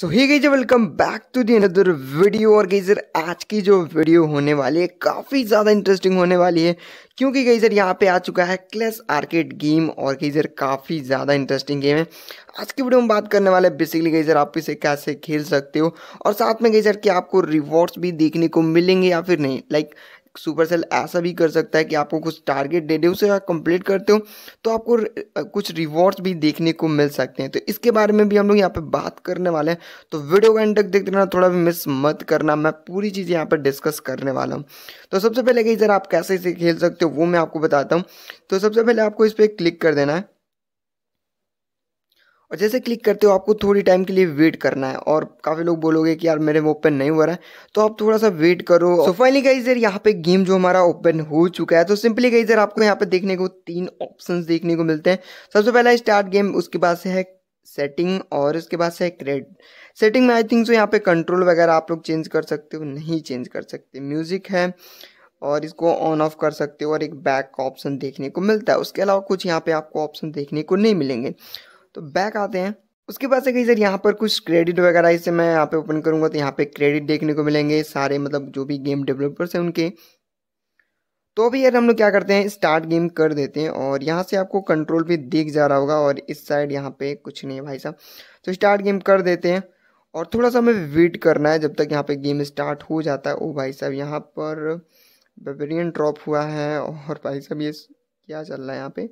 so hi guys welcome back to the another video और guys आज की जो वीडियो होने वाली है काफ़ी ज़्यादा इंटरेस्टिंग होने वाली है क्योंकि गई सर यहाँ पे आ चुका है क्लेस आर्केड गेम और गई सर काफ़ी ज़्यादा इंटरेस्टिंग गेम है आज की वीडियो में बात करने वाले हैं बेसिकली गई सर आप इसे कैसे खेल सकते हो और साथ में गई सर कि आपको रिवॉर्ड्स भी देखने को मिलेंगे या फिर नहीं लाइक सुपर सेल ऐसा भी कर सकता है कि आपको कुछ टारगेट दे दे उसे आप कंप्लीट करते हो तो आपको कुछ रिवॉर्ड्स भी देखने को मिल सकते हैं तो इसके बारे में भी हम लोग यहाँ पे बात करने वाले हैं तो वीडियो का एंड तक देख देना थोड़ा भी मिस मत करना मैं पूरी चीज यहाँ पर डिस्कस करने वाला हूँ तो सबसे पहले कहीं सर आप कैसे इसे खेल सकते हो वो मैं आपको बताता हूँ तो सबसे पहले आपको इस पर क्लिक कर देना है और जैसे क्लिक करते हो आपको थोड़ी टाइम के लिए वेट करना है और काफ़ी लोग बोलोगे कि यार मेरे ओपन नहीं हो रहा है तो आप थोड़ा सा वेट करो तो फाइनली गाइज यार यहाँ पे गेम जो हमारा ओपन हो चुका है तो सिंपली गाइज यार आपको यहाँ पे देखने को तीन ऑप्शन देखने को मिलते हैं सबसे पहला स्टार्ट गेम उसके बाद से है सेटिंग और उसके बाद से क्रेड सेटिंग में आई थिंक सो यहाँ पे कंट्रोल वगैरह आप लोग चेंज कर सकते हो नहीं चेंज कर सकते म्यूजिक है और इसको ऑन ऑफ कर सकते हो और एक बैक का ऑप्शन देखने को मिलता है उसके अलावा कुछ यहाँ पे आपको ऑप्शन देखने को नहीं मिलेंगे तो बैक आते हैं उसके बाद से कहीं सर यहाँ पर कुछ क्रेडिट वगैरह इसे मैं यहाँ पे ओपन करूँगा तो यहाँ पे क्रेडिट देखने को मिलेंगे सारे मतलब जो भी गेम डेवलपर्स हैं उनके तो अभी यार हम लोग क्या करते हैं स्टार्ट गेम कर देते हैं और यहाँ से आपको कंट्रोल भी दिख जा रहा होगा और इस साइड यहाँ पे कुछ नहीं है भाई साहब तो स्टार्ट गेम कर देते हैं और थोड़ा सा हमें वेट करना है जब तक यहाँ पे गेम स्टार्ट हो जाता है ओ भाई साहब यहाँ पर बेबेरियन ड्रॉप हुआ है और भाई साहब ये क्या चल रहा है यहाँ पर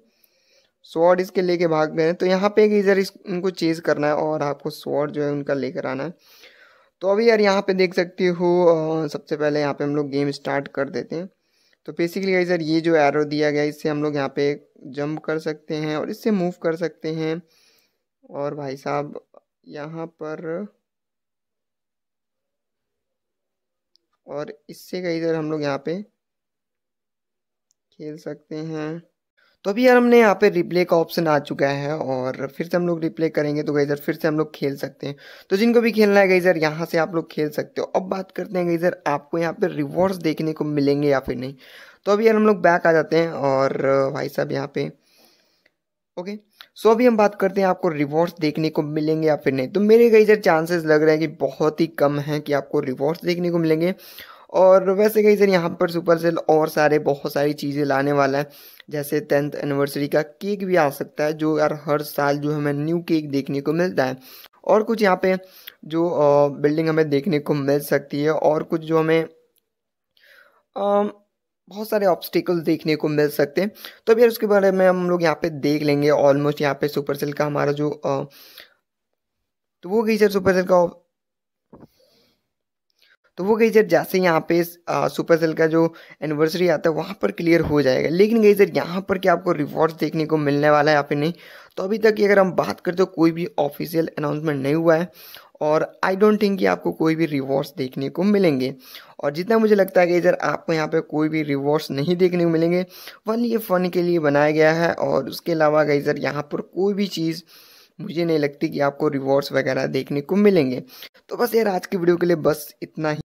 स्वॉर्ड इसके लेके भाग गए तो यहाँ पे इधर इस इनको चेज करना है और आपको स्वॉर्ड जो है उनका लेकर आना है तो अभी यार यहाँ पे देख सकती हो सबसे पहले यहाँ पे हम लोग गेम स्टार्ट कर देते हैं तो बेसिकली इधर ये जो एरो दिया गया इससे हम लोग यहाँ पे जंप कर सकते हैं और इससे मूव कर सकते हैं और भाई साहब यहाँ पर और इससे कहीं इधर हम लोग यहाँ पे खेल सकते हैं तो अभी यार हमने यहाँ पे रिप्ले का ऑप्शन आ चुका है और फिर से हम लोग रिप्ले करेंगे तो गईजर फिर से हम लोग खेल सकते हैं तो जिनको भी खेलना है गईजर यहाँ से आप लोग खेल सकते हो अब बात करते हैं गईजर आपको यहाँ पे रिवॉर्ड्स देखने को मिलेंगे या फिर नहीं तो अभी यार हम लोग बैक आ जाते हैं और भाई साहब यहाँ पे ओके सो so, अभी हम बात करते हैं आपको रिवॉर्ड्स देखने को मिलेंगे या फिर नहीं तो मेरे गईजर चांसेस लग रहे हैं कि बहुत ही कम है कि आपको रिवॉर्ड्स देखने को मिलेंगे और वैसे कहीं सर यहाँ पर सुपर सेल और सारे बहुत सारी चीज़ें लाने वाला है जैसे टेंथ एनिवर्सरी का केक भी आ सकता है जो यार हर साल जो हमें न्यू केक देखने को मिलता है और कुछ यहाँ पे जो बिल्डिंग हमें देखने को मिल सकती है और कुछ जो हमें बहुत सारे ऑब्स्टिकल्स देखने को मिल सकते हैं तो अभी यार उसके बारे में हम लोग यहाँ पे देख लेंगे ऑलमोस्ट यहाँ पे सुपर सेल का हमारा जो तो वो गई सर सुपर सेल का तो वो गई सर जैसे यहाँ पे सुपर सेल का जो एनिवर्सरी आता है वहाँ पर क्लियर हो जाएगा लेकिन गई सर यहाँ पर क्या आपको रिवॉर्ड्स देखने को मिलने वाला है या फिर नहीं तो अभी तक अगर हम बात करें तो कोई भी ऑफिशियल अनाउंसमेंट नहीं हुआ है और आई डोंट थिंक कि आपको कोई भी रिवॉर्ड्स देखने को मिलेंगे और जितना मुझे लगता है कि इधर आपको यहाँ पे कोई भी रिवॉर्ड्स नहीं देखने को मिलेंगे वन ये फ़न के लिए बनाया गया है और उसके अलावा गई सर यहाँ पर कोई भी चीज़ मुझे नहीं लगती कि आपको रिवॉर्ड्स वगैरह देखने को मिलेंगे तो बस यार आज की वीडियो के लिए बस इतना ही